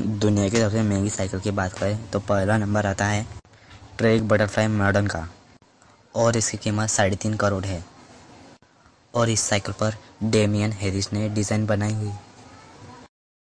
दुनिया की सबसे महंगी साइकिल की बात करें तो पहला नंबर आता है ट्रैक बटरफ्लाई मॉडर्न का और इसकी कीमत साढ़े तीन करोड़ है और इस साइकिल पर डेमियन हैरिस ने डिज़ाइन बनाई हुई